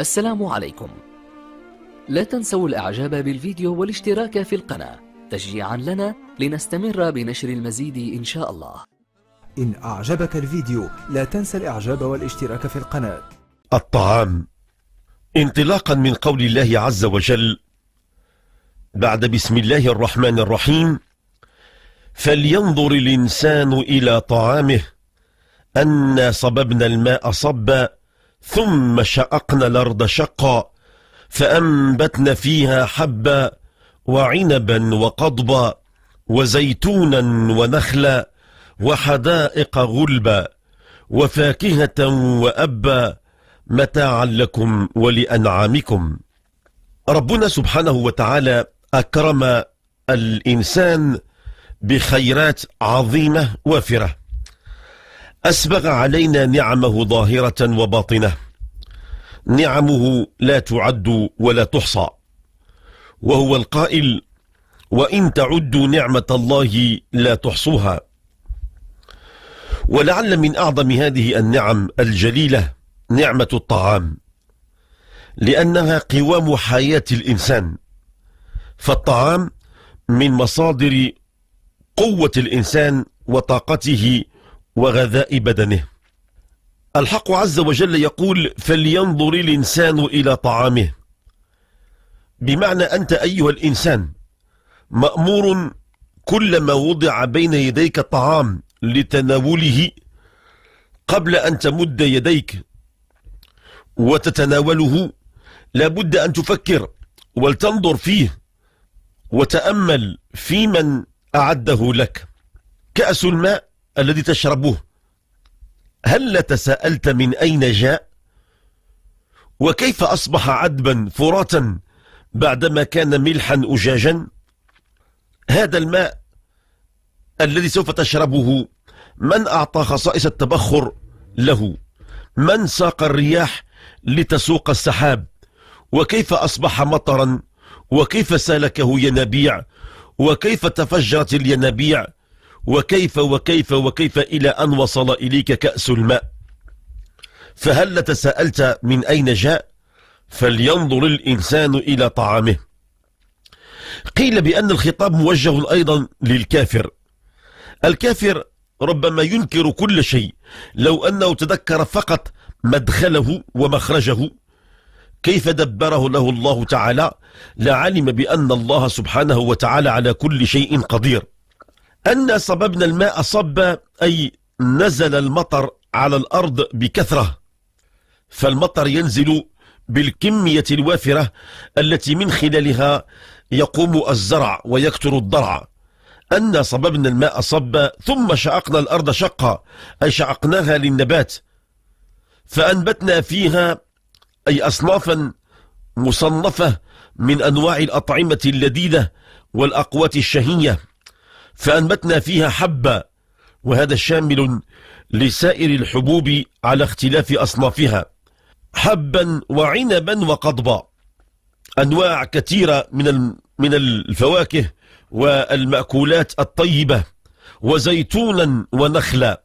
السلام عليكم لا تنسوا الاعجاب بالفيديو والاشتراك في القناة تشجيعا لنا لنستمر بنشر المزيد ان شاء الله إن أعجبك الفيديو لا تنسى الإعجاب والاشتراك في القناة الطعام انطلاقا من قول الله عز وجل بعد بسم الله الرحمن الرحيم فلينظر الإنسان إلى طعامه أنا صببنا الماء صبا ثم شققنا الأرض شقا فأنبتنا فيها حبا وعنبا وقضبا وزيتونا ونخلا وحدائق غلبا وفاكهة وأبا متاعا لكم ولأنعامكم ربنا سبحانه وتعالى أكرم الإنسان بخيرات عظيمة وافرة أسبغ علينا نعمه ظاهرة وباطنة نعمه لا تعد ولا تحصى وهو القائل وإن تعدوا نعمة الله لا تحصوها ولعل من أعظم هذه النعم الجليلة نعمة الطعام لأنها قوام حياة الإنسان فالطعام من مصادر قوة الإنسان وطاقته وغذاء بدنه الحق عز وجل يقول فلينظر الإنسان إلى طعامه بمعنى أنت أيها الإنسان مأمور كلما وضع بين يديك طعام لتناوله قبل أن تمد يديك وتتناوله لابد أن تفكر ولتنظر فيه وتأمل في من أعده لك كأس الماء الذي تشربه هل تساءلت من أين جاء وكيف أصبح عذبا فراتا بعدما كان ملحا أجاجا هذا الماء الذي سوف تشربه من أعطى خصائص التبخر له من ساق الرياح لتسوق السحاب وكيف أصبح مطرا وكيف سالكه ينابيع وكيف تفجرت الينابيع وكيف وكيف وكيف إلى أن وصل إليك كأس الماء فهل تساءلت من أين جاء فلينظر الإنسان إلى طعامه قيل بأن الخطاب موجه أيضا للكافر الكافر ربما ينكر كل شيء لو أنه تذكر فقط مدخله ومخرجه كيف دبره له الله تعالى لعلم بأن الله سبحانه وتعالى على كل شيء قدير أن صببنا الماء صب أي نزل المطر على الأرض بكثرة فالمطر ينزل بالكمية الوافرة التي من خلالها يقوم الزرع ويكثر الضرع أن صببنا الماء صبا ثم شعقنا الأرض شقا أي شعقناها للنبات فأنبتنا فيها أي أصنافا مصنفة من أنواع الأطعمة اللذيذة والأقوات الشهية فأنبتنا فيها حبا وهذا شامل لسائر الحبوب على اختلاف أصنافها حبا وعنبا وقضبا أنواع كثيرة من من الفواكه والمأكولات الطيبة وزيتونا ونخلا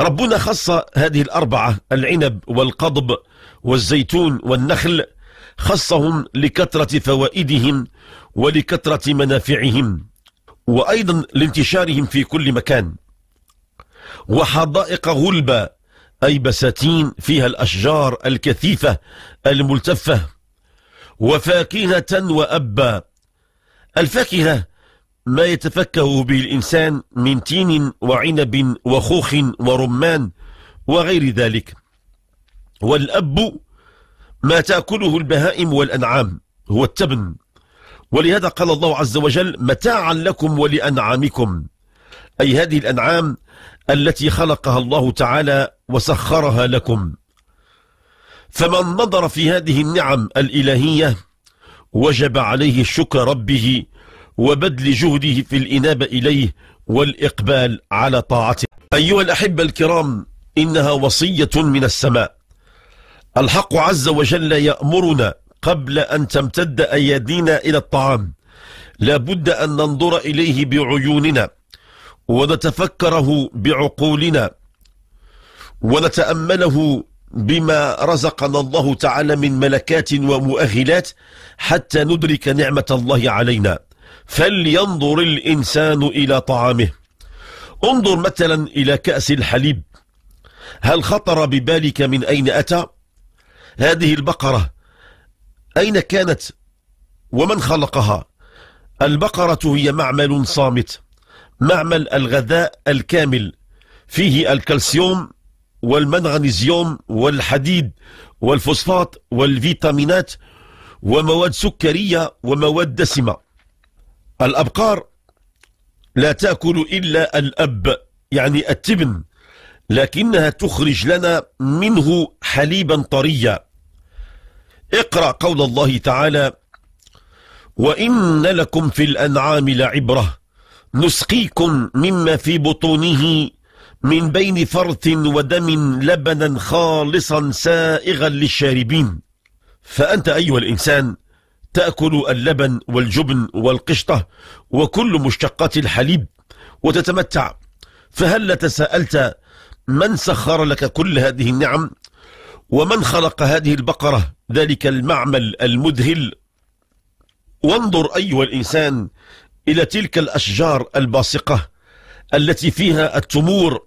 ربنا خص هذه الأربعة العنب والقضب والزيتون والنخل خصهم لكثرة فوائدهم ولكثرة منافعهم وأيضا لانتشارهم في كل مكان وحدائق غلبة أي بساتين فيها الأشجار الكثيفة الملتفة وفاكهة وأبا الفاكهة ما يتفكه به الإنسان من تين وعنب وخوخ ورمان وغير ذلك والأب ما تأكله البهائم والأنعام هو التبن ولهذا قال الله عز وجل متاعا لكم ولأنعامكم أي هذه الأنعام التي خلقها الله تعالى وسخرها لكم فمن نظر في هذه النعم الإلهية وجب عليه شكر ربه وبذل جهده في الإنابة إليه والإقبال على طاعته أيها الأحبة الكرام إنها وصية من السماء الحق عز وجل يأمرنا قبل أن تمتد أيدينا إلى الطعام لابد أن ننظر إليه بعيوننا ونتفكره بعقولنا ونتأمله بما رزقنا الله تعالى من ملكات ومؤهلات حتى ندرك نعمة الله علينا فلينظر الإنسان إلى طعامه انظر مثلا إلى كأس الحليب هل خطر ببالك من أين أتى؟ هذه البقرة أين كانت ومن خلقها البقرة هي معمل صامت معمل الغذاء الكامل فيه الكالسيوم والمنغنيزيوم والحديد والفوسفات والفيتامينات ومواد سكرية ومواد دسمة الأبقار لا تأكل إلا الأب يعني التبن لكنها تخرج لنا منه حليبا طريا اقرأ قول الله تعالى وإن لكم في الأنعام لعبرة نسقيكم مما في بطونه من بين فرث ودم لبنا خالصا سائغا للشاربين فأنت أيها الإنسان تأكل اللبن والجبن والقشطة وكل مشتقات الحليب وتتمتع فهل تساءلت من سخر لك كل هذه النعم ومن خلق هذه البقرة ذلك المعمل المذهل وانظر أيها الإنسان إلى تلك الأشجار الباسقة التي فيها التمور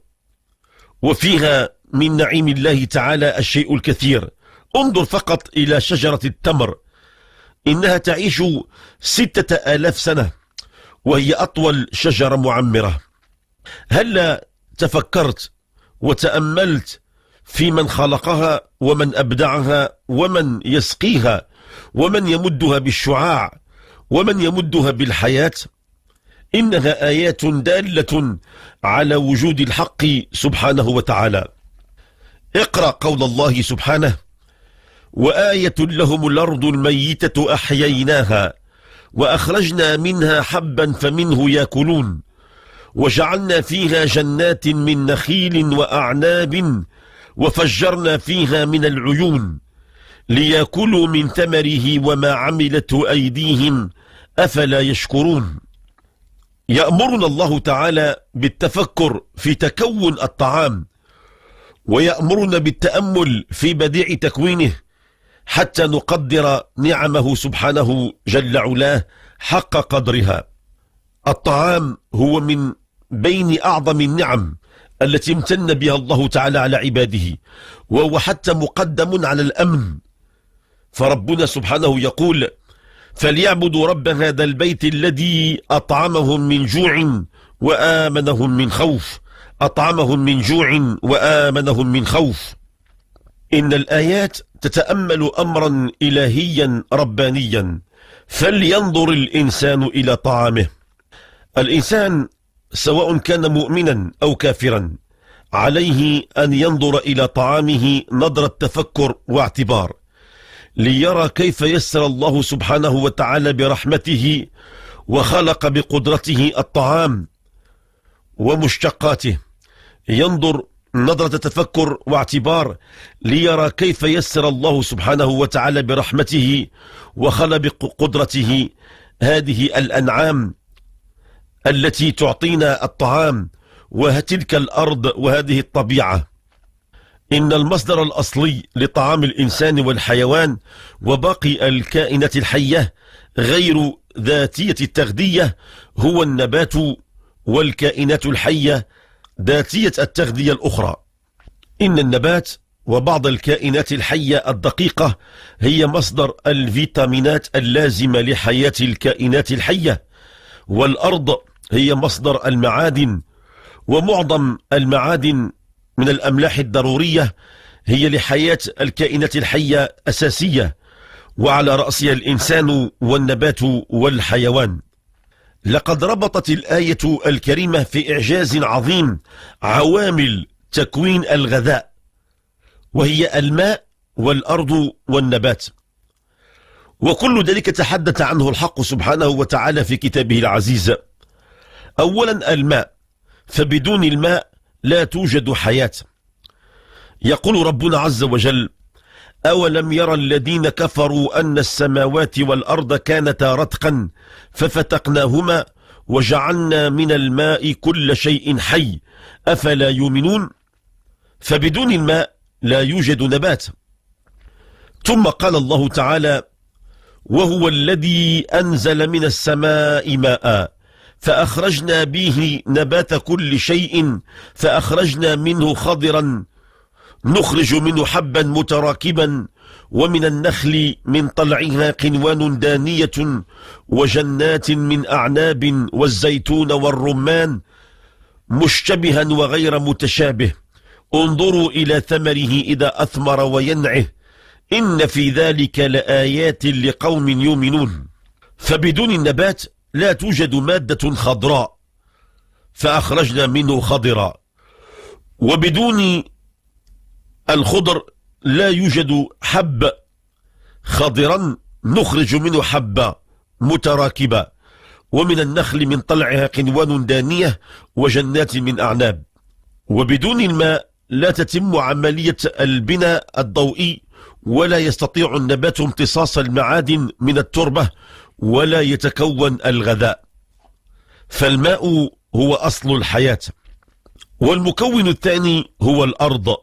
وفيها من نعيم الله تعالى الشيء الكثير انظر فقط إلى شجرة التمر إنها تعيش ستة آلاف سنة وهي أطول شجرة معمرة هل تفكرت وتأملت في من خلقها ومن أبدعها ومن يسقيها ومن يمدها بالشعاع ومن يمدها بالحياة إنها آيات دالة على وجود الحق سبحانه وتعالى اقرأ قول الله سبحانه وآية لهم الأرض الميتة أحييناها وأخرجنا منها حبا فمنه يأكلون وجعلنا فيها جنات من نخيل وأعناب وفجرنا فيها من العيون ليأكلوا من ثمره وما عملته أيديهم أفلا يشكرون يأمرنا الله تعالى بالتفكر في تكون الطعام ويأمرنا بالتأمل في بديع تكوينه حتى نقدر نعمه سبحانه جل علاه حق قدرها الطعام هو من بين أعظم النعم التي امتن بها الله تعالى على عباده وهو حتى مقدم على الأمن فربنا سبحانه يقول فليعبدوا رب هذا البيت الذي أطعمهم من جوع وآمنهم من خوف أطعمهم من جوع وآمنهم من خوف إن الآيات تتأمل أمرا إلهيا ربانيا فلينظر الإنسان إلى طعامه الإنسان سواء كان مؤمنا أو كافرا عليه أن ينظر إلى طعامه نظرة تفكر واعتبار ليرى كيف يسر الله سبحانه وتعالى برحمته وخلق بقدرته الطعام ومشتقاته ينظر نظرة تفكر واعتبار ليرى كيف يسر الله سبحانه وتعالى برحمته وخلق بقدرته هذه الأنعام التي تعطينا الطعام وتلك الأرض وهذه الطبيعة إن المصدر الأصلي لطعام الإنسان والحيوان وباقي الكائنات الحية غير ذاتية التغذية هو النبات والكائنات الحية ذاتية التغذية الأخرى إن النبات وبعض الكائنات الحية الدقيقة هي مصدر الفيتامينات اللازمة لحياة الكائنات الحية والأرض هي مصدر المعادن ومعظم المعادن من الأملاح الضرورية هي لحياة الكائنات الحية أساسية وعلى رأسها الإنسان والنبات والحيوان لقد ربطت الآية الكريمة في إعجاز عظيم عوامل تكوين الغذاء وهي الماء والأرض والنبات وكل ذلك تحدث عنه الحق سبحانه وتعالى في كتابه العزيز أولا الماء فبدون الماء لا توجد حياة يقول ربنا عز وجل أولم يرى الذين كفروا أن السماوات والأرض كانتا رتقا ففتقناهما وجعلنا من الماء كل شيء حي أفلا يؤمنون فبدون الماء لا يوجد نبات ثم قال الله تعالى وهو الذي أنزل من السماء ماء فأخرجنا به نبات كل شيء فأخرجنا منه خضرا نخرج منه حبا متراكبا ومن النخل من طلعها قنوان دانية وجنات من أعناب والزيتون والرمان مشتبها وغير متشابه انظروا إلى ثمره إذا أثمر وينعه إن في ذلك لآيات لقوم يؤمنون فبدون النبات لا توجد مادة خضراء فأخرجنا منه خضرا وبدون الخضر لا يوجد حب خضرا نخرج منه حبة متراكبة ومن النخل من طلعها قنوان دانية وجنات من أعناب وبدون الماء لا تتم عملية البناء الضوئي ولا يستطيع النبات امتصاص المعادن من التربة ولا يتكون الغذاء فالماء هو أصل الحياة والمكون الثاني هو الأرض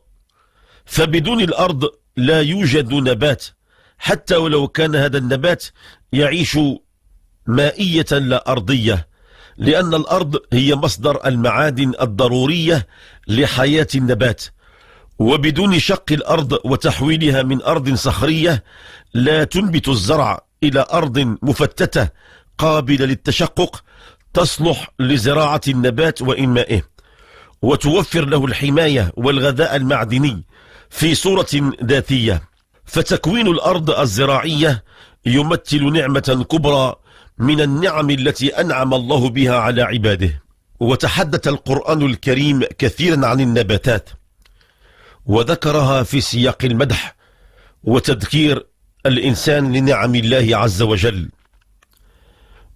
فبدون الأرض لا يوجد نبات حتى ولو كان هذا النبات يعيش مائية لا أرضية لأن الأرض هي مصدر المعادن الضرورية لحياة النبات وبدون شق الأرض وتحويلها من أرض صخرية لا تنبت الزرع إلى أرض مفتتة قابلة للتشقق تصلح لزراعة النبات وإنمائه وتوفر له الحماية والغذاء المعدني في صورة ذاتية فتكوين الأرض الزراعية يمثل نعمة كبرى من النعم التي أنعم الله بها على عباده وتحدث القرآن الكريم كثيرا عن النباتات وذكرها في سياق المدح وتذكير الإنسان لنعم الله عز وجل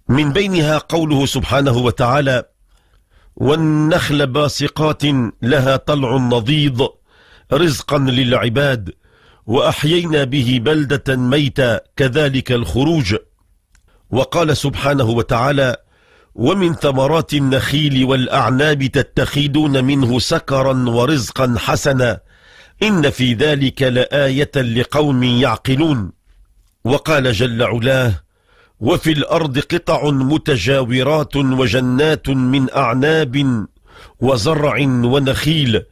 من بينها قوله سبحانه وتعالى والنخل باسقات لها طلع نضيض رزقا للعباد وأحيينا به بلدة ميتا كذلك الخروج وقال سبحانه وتعالى ومن ثمرات النخيل والأعناب تتخذون منه سكرا ورزقا حسنا إن في ذلك لآية لقوم يعقلون وقال جل علاه وفي الأرض قطع متجاورات وجنات من أعناب وزرع ونخيل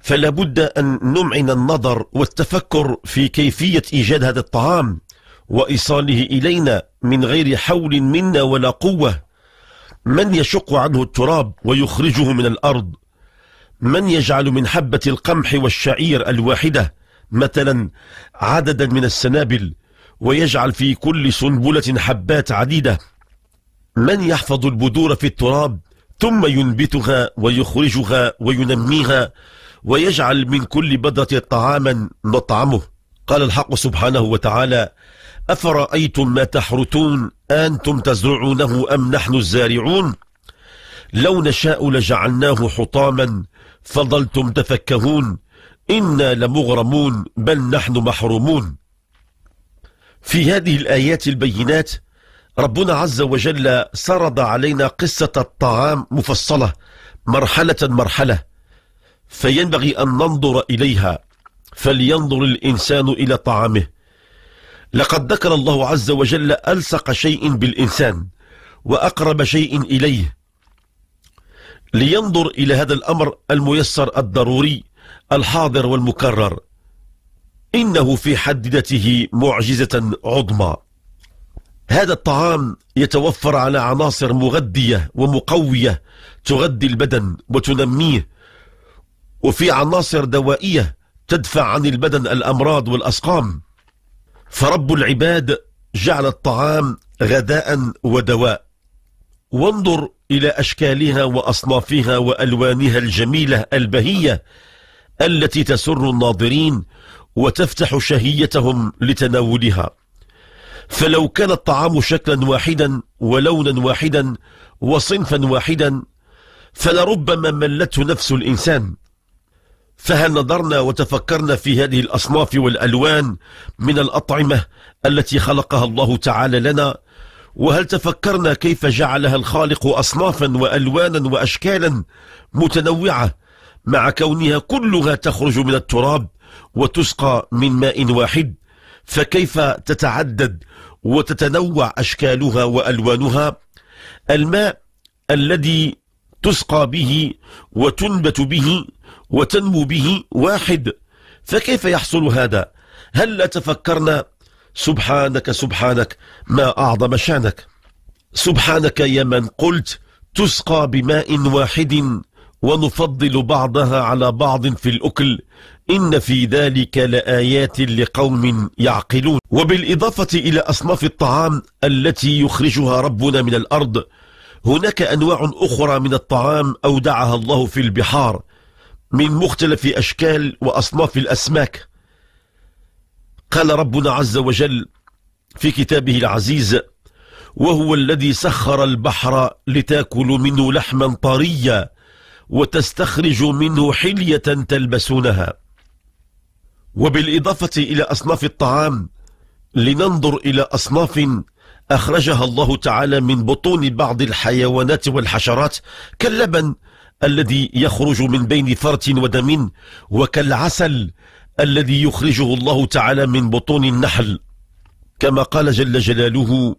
فلابد أن نمعن النظر والتفكر في كيفية إيجاد هذا الطعام وإيصاله إلينا من غير حول منا ولا قوة من يشق عنه التراب ويخرجه من الأرض من يجعل من حبة القمح والشعير الواحدة مثلا عددا من السنابل ويجعل في كل سنبلة حبات عديدة من يحفظ البذور في التراب ثم ينبتها ويخرجها وينميها ويجعل من كل بذرة طعاما نطعمه قال الحق سبحانه وتعالى أفرأيتم ما تحرثون أنتم تزرعونه أم نحن الزارعون لو نشاء لجعلناه حطاما فظلتم تفكهون إنا لمغرمون بل نحن محرومون في هذه الآيات البينات ربنا عز وجل سرد علينا قصة الطعام مفصلة مرحلة مرحلة فينبغي أن ننظر إليها فلينظر الإنسان إلى طعامه لقد ذكر الله عز وجل ألصق شيء بالإنسان وأقرب شيء إليه لينظر إلى هذا الأمر الميسر الضروري الحاضر والمكرر إنه في حد ذاته معجزة عظمى هذا الطعام يتوفر على عناصر مغذية ومقوية تغذي البدن وتنميه وفي عناصر دوائية تدفع عن البدن الأمراض والأسقام فرب العباد جعل الطعام غذاء ودواء وانظر إلى أشكالها وأصنافها وألوانها الجميلة البهية التي تسر الناظرين وتفتح شهيتهم لتناولها فلو كان الطعام شكلا واحدا ولونا واحدا وصنفا واحدا فلربما ملته نفس الإنسان فهل نظرنا وتفكرنا في هذه الأصناف والألوان من الأطعمة التي خلقها الله تعالى لنا؟ وهل تفكرنا كيف جعلها الخالق أصنافا وألوانا وأشكالا متنوعة مع كونها كلها تخرج من التراب وتسقى من ماء واحد فكيف تتعدد وتتنوع أشكالها وألوانها الماء الذي تسقى به وتنبت به وتنمو به واحد فكيف يحصل هذا؟ هل تفكرنا سبحانك سبحانك ما أعظم شانك سبحانك يا من قلت تسقى بماء واحد ونفضل بعضها على بعض في الأكل إن في ذلك لآيات لقوم يعقلون وبالإضافة إلى أصناف الطعام التي يخرجها ربنا من الأرض هناك أنواع أخرى من الطعام أودعها الله في البحار من مختلف أشكال وأصناف الأسماك قال ربنا عز وجل في كتابه العزيز وهو الذي سخر البحر لتاكل منه لحما طريا وتستخرج منه حلية تلبسونها وبالإضافة إلى أصناف الطعام لننظر إلى أصناف أخرجها الله تعالى من بطون بعض الحيوانات والحشرات كاللبن الذي يخرج من بين فرت ودم وكالعسل الذي يخرجه الله تعالى من بطون النحل كما قال جل جلاله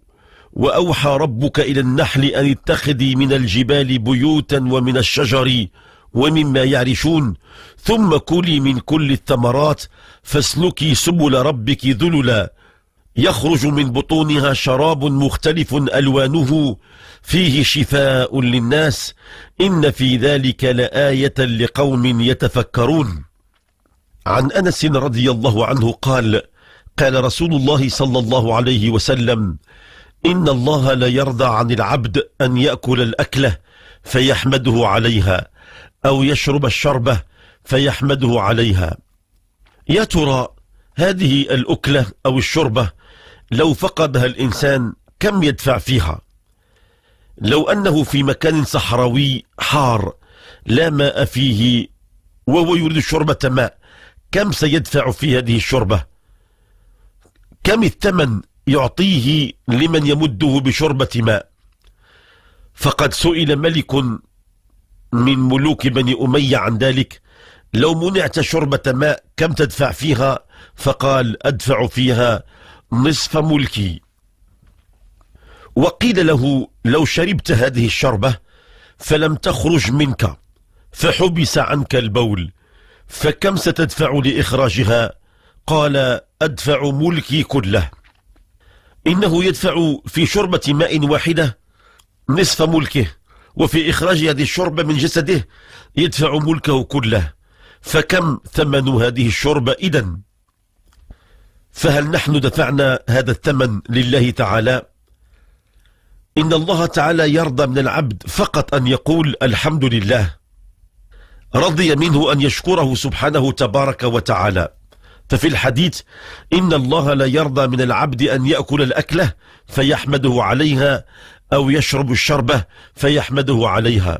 وأوحى ربك إلى النحل أن اتخذي من الجبال بيوتا ومن الشجر ومما يعرشون ثم كلي من كل الثمرات فاسلكي سبل ربك ذللا يخرج من بطونها شراب مختلف ألوانه فيه شفاء للناس إن في ذلك لآية لقوم يتفكرون عن أنس رضي الله عنه قال قال رسول الله صلى الله عليه وسلم إن الله لا يرضى عن العبد أن يأكل الأكلة فيحمده عليها أو يشرب الشربة فيحمده عليها يا ترى هذه الأكلة أو الشربة لو فقدها الإنسان كم يدفع فيها لو أنه في مكان صحراوي حار لا ماء فيه وهو يريد شربة ماء كم سيدفع في هذه الشربة كم الثمن يعطيه لمن يمده بشربة ماء فقد سئل ملك من ملوك بني أمية عن ذلك لو منعت شربة ماء كم تدفع فيها فقال أدفع فيها نصف ملكي وقيل له لو شربت هذه الشربة فلم تخرج منك فحبس عنك البول فكم ستدفع لإخراجها قال أدفع ملكي كله إنه يدفع في شربة ماء واحدة نصف ملكه وفي إخراج هذه الشربة من جسده يدفع ملكه كله فكم ثمن هذه الشربة إذا فهل نحن دفعنا هذا الثمن لله تعالى إن الله تعالى يرضى من العبد فقط أن يقول الحمد لله رضي منه أن يشكره سبحانه تبارك وتعالى ففي الحديث إن الله لا يرضى من العبد أن يأكل الأكلة فيحمده عليها أو يشرب الشربة فيحمده عليها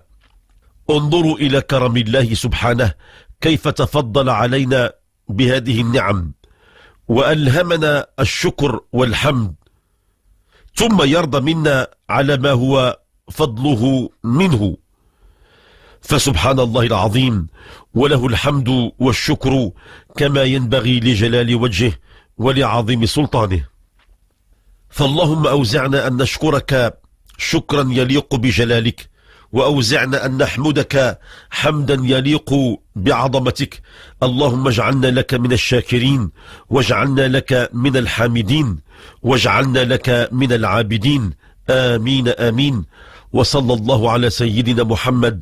انظروا إلى كرم الله سبحانه كيف تفضل علينا بهذه النعم وألهمنا الشكر والحمد ثم يرضى منا على ما هو فضله منه فسبحان الله العظيم وله الحمد والشكر كما ينبغي لجلال وجهه ولعظيم سلطانه فاللهم أوزعنا أن نشكرك شكرا يليق بجلالك وأوزعنا أن نحمدك حمدا يليق بعظمتك اللهم اجعلنا لك من الشاكرين واجعلنا لك من الحامدين واجعلنا لك من العابدين آمين آمين وصلى الله على سيدنا محمد